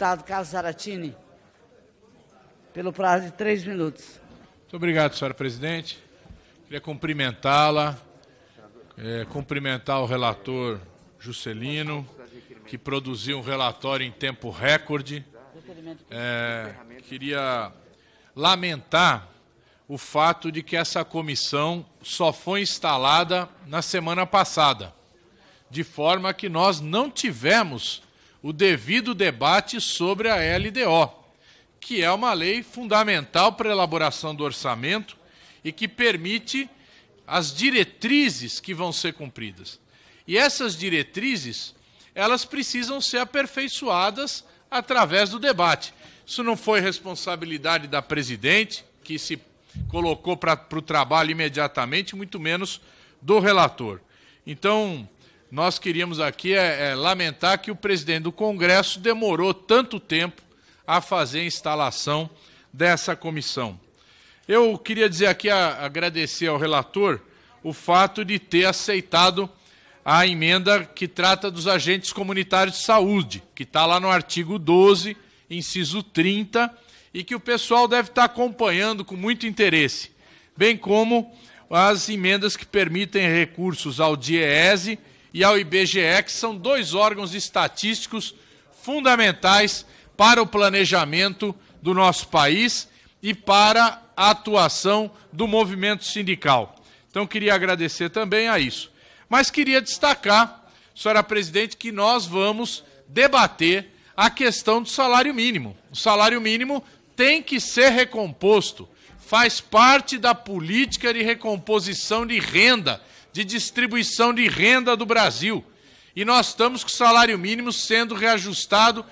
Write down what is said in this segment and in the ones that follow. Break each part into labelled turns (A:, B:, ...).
A: deputado Carlos Zaratini pelo prazo de três minutos. Muito obrigado, senhora presidente. Queria cumprimentá-la, é, cumprimentar o relator Juscelino, que produziu um relatório em tempo recorde. É, queria lamentar o fato de que essa comissão só foi instalada na semana passada, de forma que nós não tivemos o devido debate sobre a LDO, que é uma lei fundamental para a elaboração do orçamento e que permite as diretrizes que vão ser cumpridas. E essas diretrizes, elas precisam ser aperfeiçoadas através do debate. Isso não foi responsabilidade da presidente, que se colocou para o trabalho imediatamente, muito menos do relator. Então, nós queríamos aqui é, é, lamentar que o presidente do Congresso demorou tanto tempo a fazer a instalação dessa comissão. Eu queria dizer aqui, a, agradecer ao relator o fato de ter aceitado a emenda que trata dos agentes comunitários de saúde, que está lá no artigo 12, inciso 30, e que o pessoal deve estar tá acompanhando com muito interesse, bem como as emendas que permitem recursos ao DIEESE, e ao IBGE, que são dois órgãos estatísticos fundamentais para o planejamento do nosso país e para a atuação do movimento sindical. Então, queria agradecer também a isso. Mas queria destacar, senhora presidente, que nós vamos debater a questão do salário mínimo. O salário mínimo tem que ser recomposto, faz parte da política de recomposição de renda de distribuição de renda do Brasil. E nós estamos com o salário mínimo sendo reajustado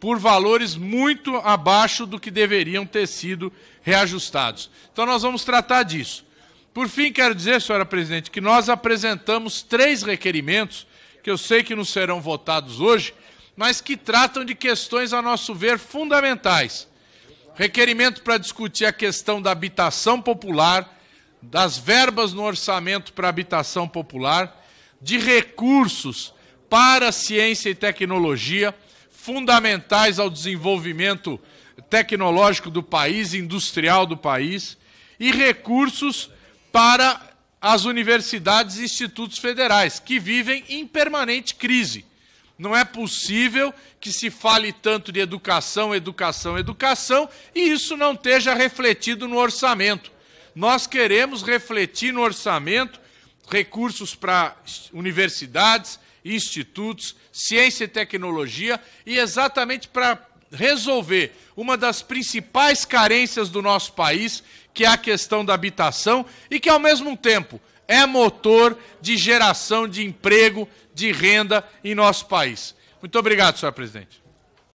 A: por valores muito abaixo do que deveriam ter sido reajustados. Então nós vamos tratar disso. Por fim, quero dizer, senhora presidente, que nós apresentamos três requerimentos, que eu sei que não serão votados hoje, mas que tratam de questões, a nosso ver, fundamentais. Requerimento para discutir a questão da habitação popular, das verbas no orçamento para habitação popular, de recursos para ciência e tecnologia, fundamentais ao desenvolvimento tecnológico do país, industrial do país, e recursos para as universidades e institutos federais, que vivem em permanente crise. Não é possível que se fale tanto de educação, educação, educação, e isso não esteja refletido no orçamento. Nós queremos refletir no orçamento recursos para universidades, institutos, ciência e tecnologia e exatamente para resolver uma das principais carências do nosso país, que é a questão da habitação e que ao mesmo tempo é motor de geração de emprego, de renda em nosso país. Muito obrigado, senhor presidente.